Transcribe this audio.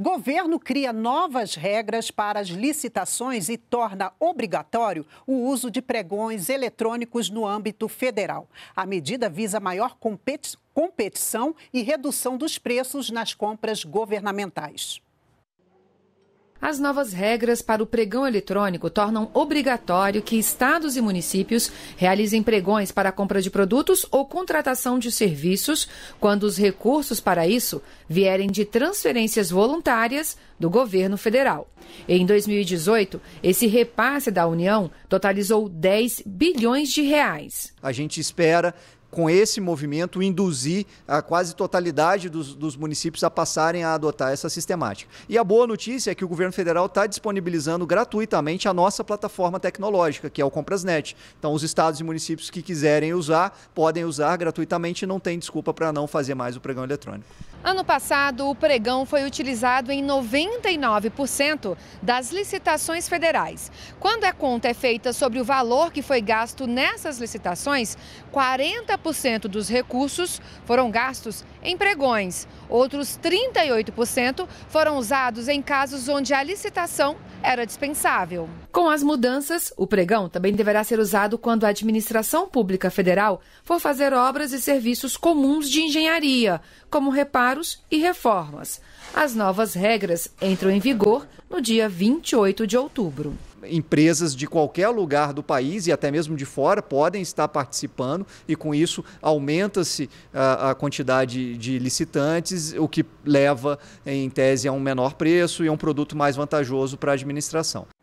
Governo cria novas regras para as licitações e torna obrigatório o uso de pregões eletrônicos no âmbito federal. A medida visa maior competição e redução dos preços nas compras governamentais. As novas regras para o pregão eletrônico tornam obrigatório que estados e municípios realizem pregões para a compra de produtos ou contratação de serviços, quando os recursos para isso vierem de transferências voluntárias do governo federal. Em 2018, esse repasse da União totalizou 10 bilhões de reais. A gente espera com esse movimento, induzir a quase totalidade dos, dos, municípios a passarem a adotar essa sistemática. E a boa notícia é que o governo federal está disponibilizando gratuitamente a nossa plataforma tecnológica, que é o Comprasnet. Então, os estados e municípios que quiserem usar, podem usar gratuitamente, e não tem desculpa para não fazer mais o pregão eletrônico. Ano passado, o pregão foi utilizado em 99% das licitações federais. Quando a conta é feita sobre o valor que foi gasto nessas licitações, 40% dos recursos foram gastos em pregões. Outros 38% foram usados em casos onde a licitação era dispensável. Com as mudanças, o pregão também deverá ser usado quando a administração pública federal for fazer obras e serviços comuns de engenharia, como reparos e reformas. As novas regras entram em vigor no dia 28 de outubro empresas de qualquer lugar do país e até mesmo de fora podem estar participando, e com isso aumenta-se a, a, quantidade de licitantes, o que leva, em tese, a um menor preço e a um produto mais vantajoso para a administração.